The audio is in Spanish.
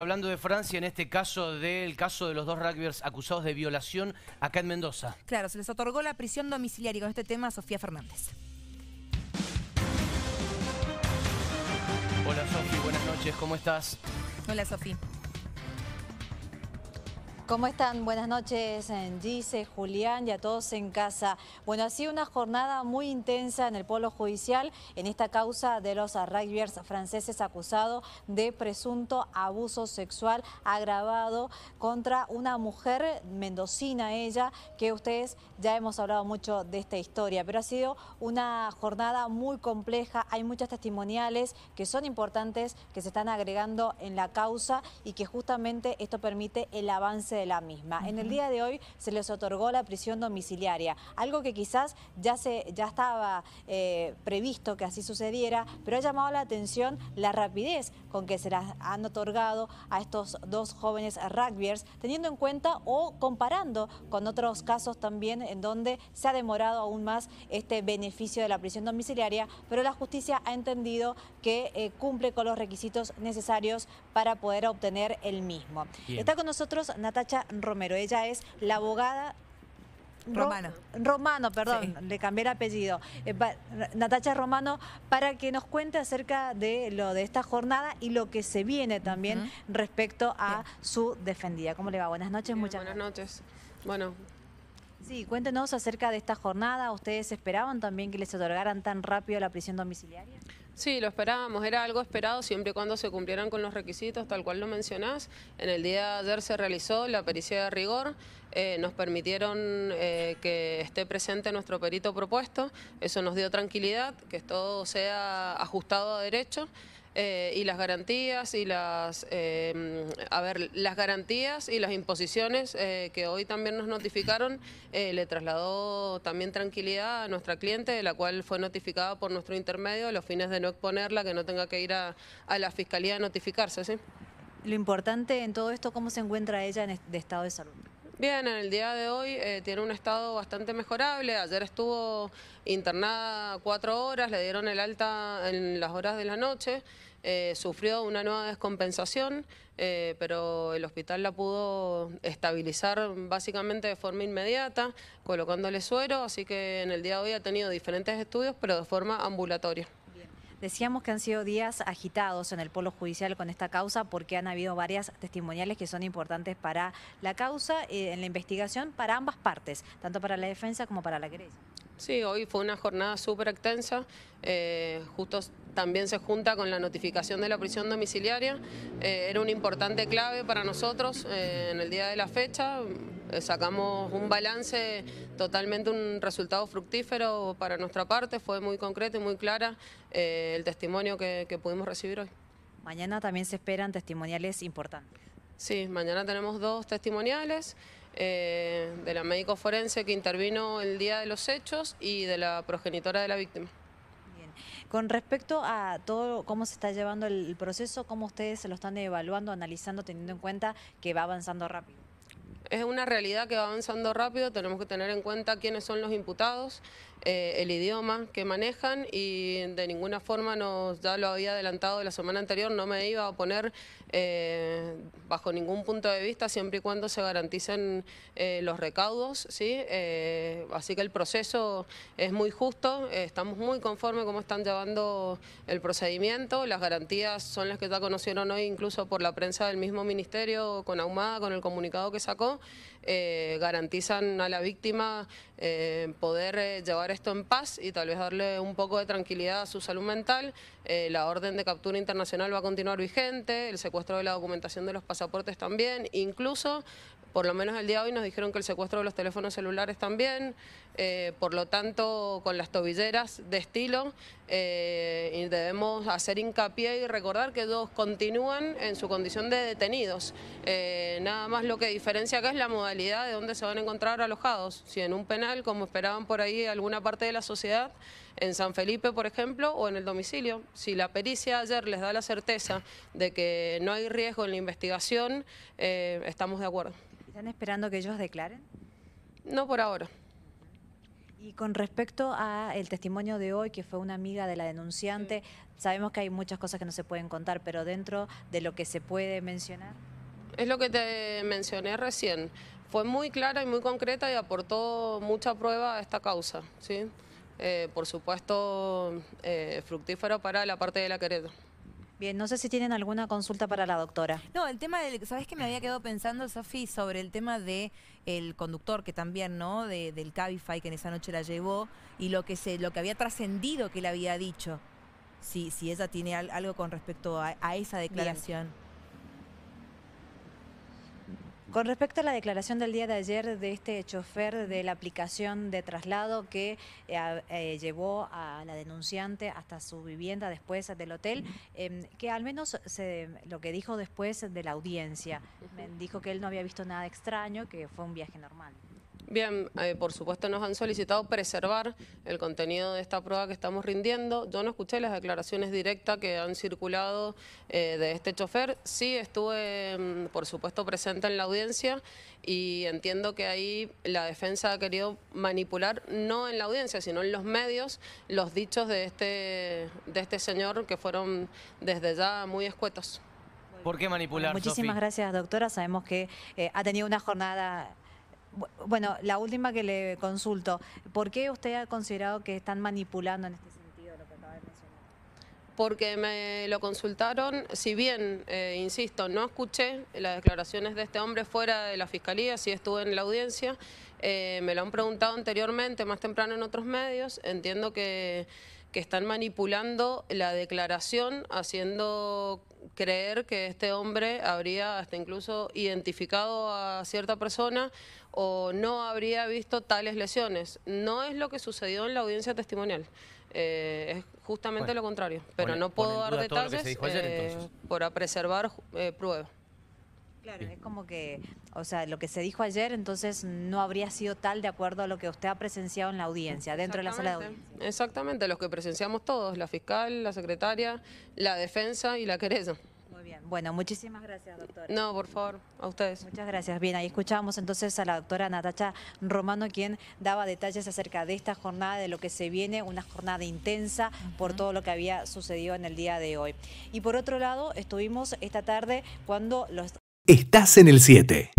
Hablando de Francia, en este caso del caso de los dos rugbyers acusados de violación acá en Mendoza. Claro, se les otorgó la prisión domiciliaria con este tema Sofía Fernández. Hola Sofía, buenas noches, ¿cómo estás? Hola Sofía. ¿Cómo están? Buenas noches, eh, Gise, Julián y a todos en casa. Bueno, ha sido una jornada muy intensa en el polo judicial en esta causa de los rugbyers franceses acusados de presunto abuso sexual agravado contra una mujer mendocina, ella, que ustedes ya hemos hablado mucho de esta historia, pero ha sido una jornada muy compleja, hay muchas testimoniales que son importantes, que se están agregando en la causa y que justamente esto permite el avance la misma. En el día de hoy se les otorgó la prisión domiciliaria, algo que quizás ya, se, ya estaba eh, previsto que así sucediera, pero ha llamado la atención la rapidez con que se las han otorgado a estos dos jóvenes rugbyers, teniendo en cuenta o comparando con otros casos también en donde se ha demorado aún más este beneficio de la prisión domiciliaria, pero la justicia ha entendido que eh, cumple con los requisitos necesarios para poder obtener el mismo. Está con nosotros Natacha. Natacha Romero. Ella es la abogada Romano. Romano, perdón, le cambié el apellido. Eh, Natacha Romano, para que nos cuente acerca de lo de esta jornada y lo que se viene también respecto a su defendida. ¿Cómo le va? Buenas noches, muchas muchas Buenas noches. Bueno. Sí, cuéntenos acerca de esta jornada. ¿Ustedes esperaban también que les otorgaran tan rápido la prisión domiciliaria? Sí, lo esperábamos, era algo esperado siempre y cuando se cumplieran con los requisitos, tal cual lo mencionás. En el día de ayer se realizó la pericia de rigor, eh, nos permitieron eh, que esté presente nuestro perito propuesto, eso nos dio tranquilidad, que todo sea ajustado a derecho. Eh, y las garantías y las, eh, a ver, las garantías y las imposiciones eh, que hoy también nos notificaron, le trasladó también tranquilidad a nuestra cliente, de la cual fue notificada por nuestro intermedio, a los fines de no exponerla, que no tenga que ir a, la fiscalía a notificarse, ¿sí? Lo importante en todo esto, ¿cómo se encuentra ella en de estado de salud? Bien, en el día de hoy tiene un estado bastante mejorable. Ayer estuvo internada cuatro horas, le dieron el alta en las horas de la noche. Eh, sufrió una nueva descompensación, eh, pero el hospital la pudo estabilizar básicamente de forma inmediata, colocándole suero, así que en el día de hoy ha tenido diferentes estudios, pero de forma ambulatoria. Decíamos que han sido días agitados en el polo judicial con esta causa porque han habido varias testimoniales que son importantes para la causa, y eh, en la investigación, para ambas partes, tanto para la defensa como para la querella. Sí, hoy fue una jornada súper extensa. Eh, justo también se junta con la notificación de la prisión domiciliaria. Eh, era una importante clave para nosotros eh, en el día de la fecha. sacamos un balance, totalmente un resultado fructífero para nuestra parte. Fue muy concreto y muy clara el testimonio que pudimos recibir hoy. Mañana también se esperan testimoniales importantes. Sí, mañana tenemos dos testimoniales. Eh, de la médico forense que intervino el día de los hechos y de la progenitora de la víctima. Bien. Con respecto a todo cómo se está llevando el proceso, cómo ustedes se lo están evaluando, analizando, teniendo en cuenta que va avanzando rápido. Es una realidad que va avanzando rápido, tenemos que tener en cuenta quiénes son los imputados, eh, el idioma que manejan y de ninguna forma nos, ya lo había adelantado la semana anterior, no me iba a poner eh, bajo ningún punto de vista, siempre y cuando se garanticen eh, los recaudos. ¿sí? Eh, así que el proceso es muy justo, estamos muy conformes cómo están llevando el procedimiento. Las garantías son las que ya conocieron hoy, incluso por la prensa del mismo ministerio, con Ahumada, con el comunicado que sacó. garantizan a la víctima poder llevar esto en paz y tal vez darle un poco de tranquilidad a su salud mental. la orden de captura internacional va a continuar vigente, el secuestro secuestro de la documentación de los pasaportes también, incluso por lo menos el día de hoy nos dijeron que el secuestro de los teléfonos celulares también, eh, por lo tanto con las tobilleras de estilo eh, y debemos hacer hincapié y recordar que dos continúan en su condición de detenidos. Eh, nada más lo que diferencia acá es la modalidad de dónde se van a encontrar alojados, si en un penal, como esperaban por ahí alguna parte de la sociedad, en San Felipe, por ejemplo, o en el domicilio. Si la pericia ayer les da la certeza de que no hay riesgo en la investigación, eh, estamos de acuerdo. ¿Están esperando que ellos declaren? No por ahora. Y con respecto a el testimonio de hoy, que fue una amiga de la denunciante, sabemos que hay muchas cosas que no se pueden contar, pero dentro de lo que se puede mencionar. Es lo que te mencioné recién. Fue muy clara y muy concreta y aportó mucha prueba a esta causa, ¿sí? Eh, por supuesto, eh, fructífero para la parte de la querida. Bien, no sé si tienen alguna consulta para la doctora. No, el tema del, ¿sabes que me había quedado pensando, Sofi, sobre el tema de el conductor que también, ¿no? del Cabify que en esa noche la llevó y lo que se, lo que había trascendido que le había dicho. Si, si ella tiene algo con respecto a, esa declaración. Con respecto a la declaración del día de ayer de este chofer de la aplicación de traslado que eh, eh, llevó a la denunciante hasta su vivienda después del hotel, em, que al menos se, lo que dijo después de la audiencia, dijo que él no había visto nada extraño, que fue un viaje normal. Bien, eh, por supuesto nos han solicitado preservar el contenido de esta prueba que estamos rindiendo. Yo no escuché las declaraciones directas que han circulado eh, de este chofer. Sí estuve, mm, por supuesto, presente en la audiencia y entiendo que ahí la defensa ha querido manipular, no en la audiencia, sino en los medios, los dichos de este, de este señor que fueron desde ya muy escuetos. ¿Por qué manipular? Muchísimas gracias, doctora. Sabemos que eh, ha tenido una jornada bueno, la última que le consulto, ¿por qué usted ha considerado que están manipulando en este sentido lo que acaba de mencionar? Porque me lo consultaron, si bien, eh, insisto, no escuché las declaraciones de este hombre fuera de la fiscalía, si estuve en la audiencia, eh, me lo han preguntado anteriormente, más temprano en otros medios, entiendo que que están manipulando la declaración, haciendo creer que este hombre habría hasta incluso identificado a cierta persona o no habría visto tales lesiones. No es lo que sucedió en la audiencia testimonial. Eh, es justamente lo contrario, pero no puedo dar detalles eh, por preservar eh, pruebas. Claro, es como que, o sea, lo que se dijo ayer entonces no habría sido tal de acuerdo a lo que usted ha presenciado en la audiencia, dentro de la sala de audiencia. Exactamente, los que presenciamos todos, la fiscal, la secretaria, la defensa y la querella. Muy bien, bueno, muchísimas gracias, doctora. No, por favor, a ustedes. Muchas gracias. Bien, ahí escuchábamos entonces a la doctora Natacha Romano, quien daba detalles acerca de esta jornada, de lo que se viene, una jornada intensa por todo lo que había sucedido en el día de hoy. Y por otro lado, estuvimos esta tarde cuando los Estás en el 7.